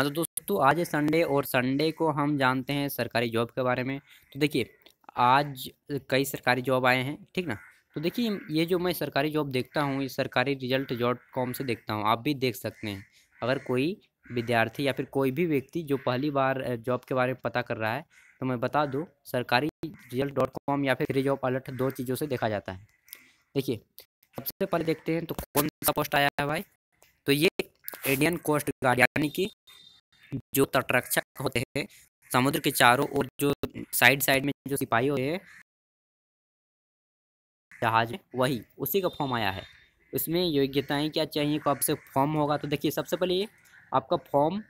हाँ तो दोस्तों आज है संडे और संडे को हम जानते हैं सरकारी जॉब के बारे में तो देखिए आज कई सरकारी जॉब आए हैं ठीक ना तो देखिए ये जो मैं सरकारी जॉब देखता हूँ ये सरकारी रिजल्ट डॉट कॉम से देखता हूँ आप भी देख सकते हैं अगर कोई विद्यार्थी या फिर कोई भी व्यक्ति जो पहली बार जॉब के बारे में पता कर रहा है तो मैं बता दूँ सरकारी रिजल्ट डॉट कॉम या फिर जॉब अलर्ट दो चीज़ों से देखा जाता है देखिए सबसे पहले देखते हैं तो कौन सा पोस्ट आया है भाई तो ये इंडियन कोस्ट गार्ड यानी कि जो तटरक्षक होते हैं समुद्र के चारों ओर जो साइड साइड में जो सिपाही होते हैं जहाज वही उसी का फॉर्म आया है उसमें योग्यताएं क्या चाहिए कब से फॉर्म होगा तो देखिए सबसे पहले ये आपका फॉर्म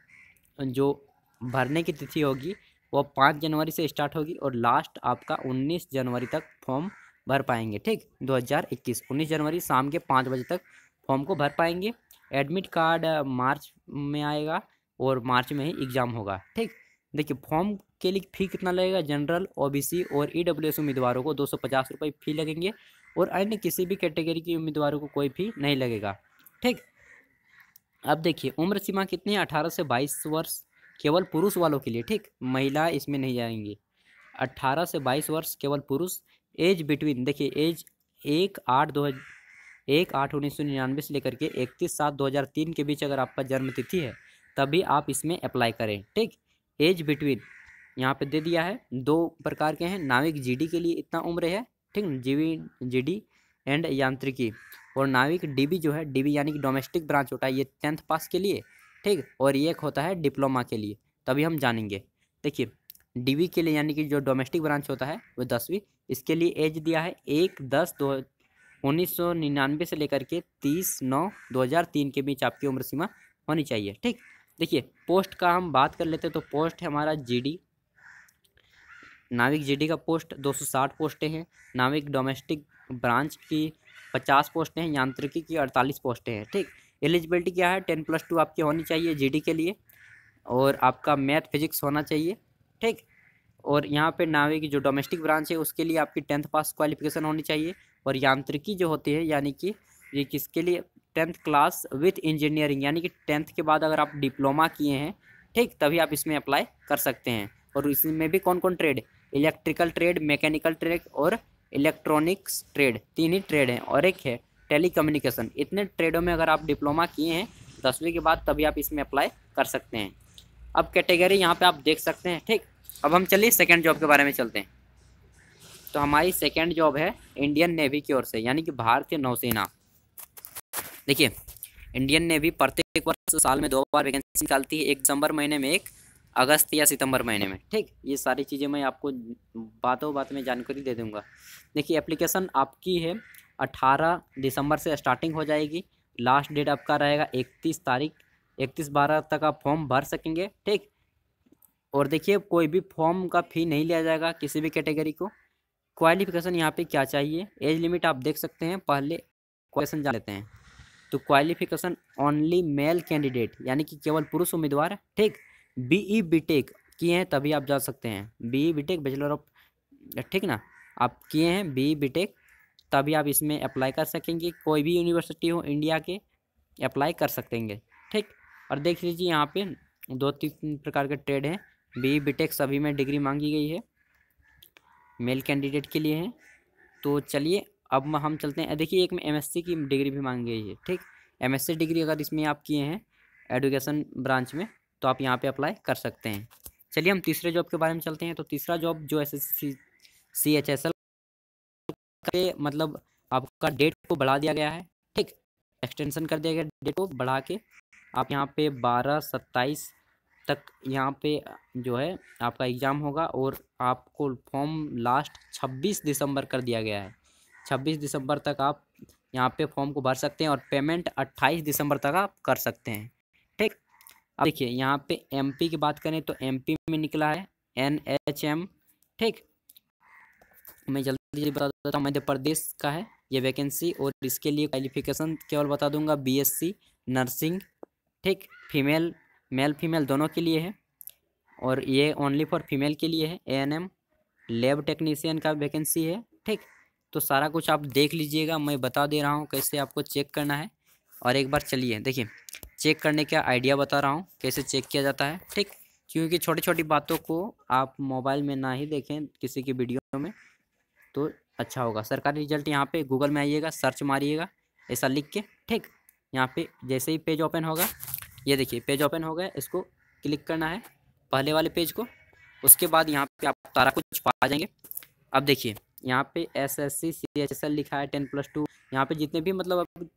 जो भरने की तिथि होगी वो पाँच जनवरी से स्टार्ट होगी और लास्ट आपका उन्नीस जनवरी तक फॉर्म भर पाएंगे ठीक 2021 19 जनवरी शाम के पाँच बजे तक फॉर्म को भर पाएंगे एडमिट कार्ड मार्च में आएगा और मार्च में ही एग्ज़ाम होगा ठीक देखिए फॉर्म के लिए फ़ी कितना लगेगा जनरल ओबीसी और ईडब्ल्यूएस उम्मीदवारों को दो सौ पचास रुपये फ़ी लगेंगे और अन्य किसी भी कैटेगरी के उम्मीदवारों को कोई फ़ी नहीं लगेगा ठीक अब देखिए उम्र सीमा कितनी है अठारह से बाईस वर्ष केवल पुरुष वालों के लिए ठीक महिला इसमें नहीं जाएंगी अट्ठारह से बाईस वर्ष केवल पुरुष एज बिटवीन देखिए एज एक आठ दो एक आठ उन्नीस सौ निन्यानवे से लेकर के इकतीस सात दो हज़ार तीन के बीच अगर आपका जन्मतिथि है तभी आप इसमें अप्लाई करें ठीक एज बिटवीन यहाँ पे दे दिया है दो प्रकार के हैं नाविक जीडी के लिए इतना उम्र है ठीक जीवी जीडी एंड यांत्रिकी और नाविक डीबी जो है डीबी यानी कि डोमेस्टिक ब्रांच होता है ये टेंथ पास के लिए ठीक और ये एक होता है डिप्लोमा के लिए तभी हम जानेंगे देखिए डी के लिए यानी कि जो डोमेस्टिक ब्रांच होता है वो दसवीं इसके लिए एज दिया है एक दस दो उन्नीस सौ निन्यानवे से लेकर के तीस नौ दो हज़ार तीन के बीच आपकी उम्र सीमा होनी चाहिए ठीक देखिए पोस्ट का हम बात कर लेते हैं तो पोस्ट है हमारा जीडी नाविक जीडी का पोस्ट 260 पोस्टें हैं नाविक डोमेस्टिक ब्रांच की 50 पोस्टें हैं यांत्रिकी की 48 पोस्टें हैं ठीक एलिजिबिलिटी क्या है टेन प्लस टू आपकी होनी चाहिए जीडी के लिए और आपका मैथ फिजिक्स होना चाहिए ठीक और यहाँ पर नाविक जो डोमेस्टिक ब्रांच है उसके लिए आपकी टेंथ पास क्वालिफिकेशन होनी चाहिए और यांत्रिकी जो होती है यानी कि ये किसके लिए टेंथ क्लास विथ इंजीनियरिंग यानी कि टेंथ के बाद अगर आप डिप्लोमा किए हैं ठीक तभी आप इसमें अप्लाई कर सकते हैं और इसमें भी कौन कौन trade electrical trade mechanical trade और इलेक्ट्रॉनिक्स ट्रेड तीन ही ट्रेड हैं और एक है टेली इतने ट्रेडों में अगर आप डिप्लोमा किए हैं दसवीं के बाद तभी आप इसमें अप्लाई कर सकते हैं अब कैटेगरी यहाँ पर आप देख सकते हैं ठीक अब हम चलिए सेकेंड जॉब के बारे में चलते हैं तो हमारी सेकेंड जॉब है इंडियन नेवी की ओर से यानी कि भारतीय नौसेना देखिए इंडियन नेवी प्रत्येक वर्ष साल में दो बार वैकेंसी निकालती है एक दिसंबर महीने में एक अगस्त या सितंबर महीने में ठीक ये सारी चीज़ें मैं आपको बातों बात में जानकारी दे दूंगा देखिए एप्लीकेशन आपकी है 18 दिसंबर से स्टार्टिंग हो जाएगी लास्ट डेट आपका रहेगा 31 तारीख 31 बारह तक आप फॉर्म भर सकेंगे ठीक और देखिए कोई भी फॉर्म का फ़ी नहीं लिया जाएगा किसी भी कैटेगरी को क्वालिफिकेशन यहाँ पे क्या चाहिए एज लिमिट आप देख सकते हैं पहले क्वेश्चन जान लेते हैं तो क्वालिफिकेशन ओनली मेल कैंडिडेट यानी कि केवल पुरुष उम्मीदवार ठीक बीई बीटेक e e किए हैं तभी आप जा सकते हैं बीई बीटेक बैचलर ऑफ ठीक ना आप किए हैं बीई बीटेक e तभी आप इसमें अप्लाई कर सकेंगे कोई भी यूनिवर्सिटी हो इंडिया के अप्लाई कर हैं ठीक और देख लीजिए यहाँ पे दो तीन प्रकार के ट्रेड हैं बी बीटेक सभी में डिग्री मांगी गई है मेल कैंडिडेट के लिए हैं तो चलिए अब हम चलते हैं देखिए एक में एमएससी की डिग्री भी मांगी गई है ठीक एमएससी डिग्री अगर इसमें आप किए हैं एडुकेशन ब्रांच में तो आप यहाँ पे अप्लाई कर सकते हैं चलिए हम तीसरे जॉब के बारे में चलते हैं तो तीसरा जॉब जो S S C H S L के मतलब आपका डेट को बढ़ा दिया गया है ठीक एक्सटेंशन कर दिया गया डेट को बढ़ा के आप यहाँ पे बारह सत्ताईस तक यहाँ पे जो है आपका एग्ज़ाम होगा और आपको फॉर्म लास्ट छब्बीस दिसंबर कर दिया गया है छब्बीस दिसंबर तक आप यहाँ पे फॉर्म को भर सकते हैं और पेमेंट अट्ठाईस दिसंबर तक आप कर सकते हैं ठीक अब देखिए यहाँ पे एमपी की बात करें तो एमपी में निकला है एन एच एम ठीक मैं जल्दी जल्दी बता देता हूँ मध्य प्रदेश का है ये वैकेंसी और इसके लिए क्वालिफिकेशन केवल बता दूंगा बीएससी नर्सिंग ठीक फीमेल मेल फीमेल दोनों के लिए है और ये ओनली फॉर फीमेल के लिए है ए लैब टेक्नीसियन का वैकेंसी है ठीक तो सारा कुछ आप देख लीजिएगा मैं बता दे रहा हूँ कैसे आपको चेक करना है और एक बार चलिए देखिए चेक करने का आइडिया बता रहा हूँ कैसे चेक किया जाता है ठीक क्योंकि छोटी छोटी बातों को आप मोबाइल में ना ही देखें किसी की वीडियो में तो अच्छा होगा सरकारी रिजल्ट यहाँ पे गूगल में आइएगा सर्च मारिएगा ऐसा लिख के ठीक यहाँ पे जैसे ही पेज ओपन होगा ये देखिए पेज ओपन हो गया इसको क्लिक करना है पहले वाले पेज को उसके बाद यहाँ पे आप सारा कुछ पा जाएंगे अब देखिए यहाँ पे S S C C H S L लिखा है टेन प्लस टू यहाँ पे जितने भी मतलब अब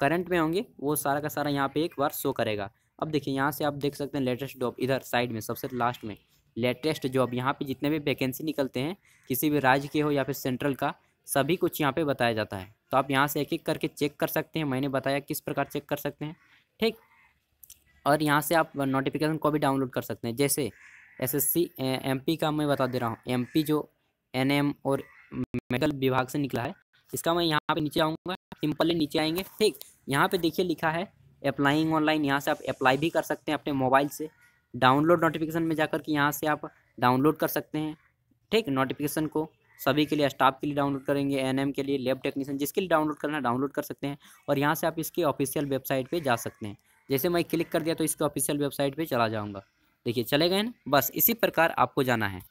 करंट में होंगे वो सारा का सारा यहाँ पे एक बार शो करेगा अब देखिए यहाँ से आप देख सकते हैं लेटेस्ट जॉब इधर साइड में सबसे लास्ट में लेटेस्ट जॉब यहाँ पे जितने भी वैकेंसी निकलते हैं किसी भी राज्य के हो या फिर सेंट्रल का सभी कुछ यहाँ पे बताया जाता है तो आप यहाँ से एक एक करके चेक कर सकते हैं मैंने बताया किस प्रकार चेक कर सकते हैं ठीक और यहाँ से आप नोटिफिकेशन को भी डाउनलोड कर सकते हैं जैसे एम पी का मैं बता दे रहा हूँ पी जो एनएम और मेडिकल विभाग से निकला है इसका मैं यहाँ पे नीचे आऊँगा सिंपली नीचे आएंगे ठीक यहाँ पे देखिए लिखा है अप्लाइंग ऑनलाइन यहाँ से आप अप्लाई भी कर सकते हैं अपने मोबाइल से डाउनलोड नोटिफिकेशन में जाकर के यहाँ से आप डाउनलोड कर सकते हैं ठीक नोटिफिकेशन को सभी के लिए स्टाफ के लिए डाउनलोड करेंगे एनएम के लिए लैब टेक्नीशियन जिसके लिए डाउनलोड करना डाउनलोड कर सकते हैं और यहाँ से आप इसके ऑफिशियल वेबसाइट पर जा सकते हैं जैसे मैं क्लिक कर दिया तो इसके ऑफिशियल वेबसाइट पर चला जाऊँगा देखिए चले गए ना बस इसी प्रकार आपको जाना है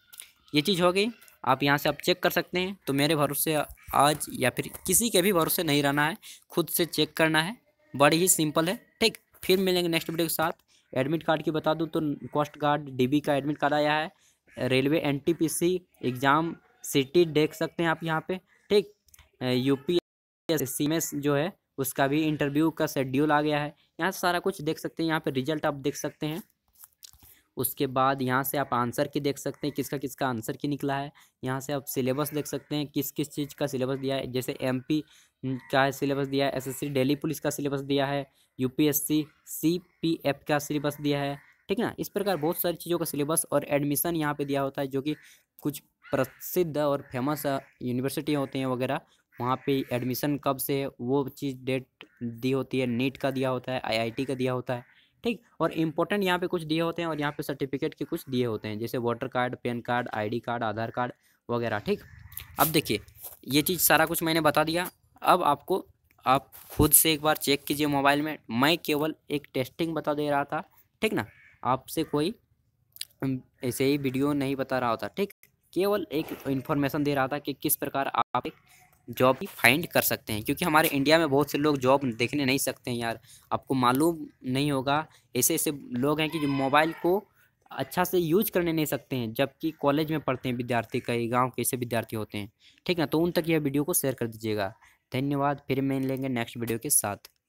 ये चीज़ हो गई आप यहाँ से आप चेक कर सकते हैं तो मेरे भरोसे आज या फिर किसी के भी भरोसे नहीं रहना है खुद से चेक करना है बड़ी ही सिंपल है ठीक फिर मिलेंगे नेक्स्ट वीडियो के साथ एडमिट कार्ड की बता दूँ तो कोस्ट गार्ड डी का एडमिट कार्ड आया है रेलवे एन एग्ज़ाम सिटी देख सकते हैं आप यहाँ पे ठीक यूपी सी जो है उसका भी इंटरव्यू का शेड्यूल आ गया है यहाँ सारा कुछ देख सकते हैं यहाँ पे रिजल्ट आप देख सकते हैं उसके बाद यहाँ से आप आंसर की देख सकते हैं किसका किसका आंसर की निकला है यहाँ से आप सिलेबस देख सकते हैं किस किस चीज़ का सिलेबस दिया है जैसे एमपी का सिलेबस दिया है एसएससी दिल्ली पुलिस का सिलेबस दिया है यूपीएससी सीपीएफ का सिलेबस दिया है ठीक है ना इस प्रकार बहुत सारी चीज़ों का सिलेबस और एडमिशन यहाँ पे दिया होता है जो कि कुछ प्रसिद्ध और फेमस यूनिवर्सिटी होती हैं वगैरह वहाँ पे एडमिशन कब से वो चीज़ डेट दी होती है नीट का दिया होता है आईआईटी का दिया होता है ठीक और इम्पोर्टेंट यहाँ पे कुछ दिए होते हैं और यहाँ पे सर्टिफिकेट के कुछ दिए होते हैं जैसे voter card pan card ID card Aadhaar card वगैरह ठीक अब देखिए ये चीज़ सारा कुछ मैंने बता दिया अब आपको आप खुद से एक बार चेक कीजिए मोबाइल में मैं केवल एक टेस्टिंग बता दे रहा था ठीक ना आपसे कोई ऐसे ही वीडियो नहीं बता रहा होता ठीक केवल एक इन्फॉर्मेशन दे रहा था कि किस प्रकार आप एक जॉब फाइंड कर सकते हैं क्योंकि हमारे इंडिया में बहुत से लोग जॉब देखने नहीं सकते हैं यार आपको मालूम नहीं होगा ऐसे ऐसे लोग हैं कि जो मोबाइल को अच्छा से यूज करने नहीं सकते हैं जबकि कॉलेज में पढ़ते हैं विद्यार्थी कई गांव के ऐसे विद्यार्थी होते हैं ठीक है तो उन तक यह वीडियो को शेयर कर दीजिएगा धन्यवाद फिर मिलेंगे नेक्स्ट वीडियो के साथ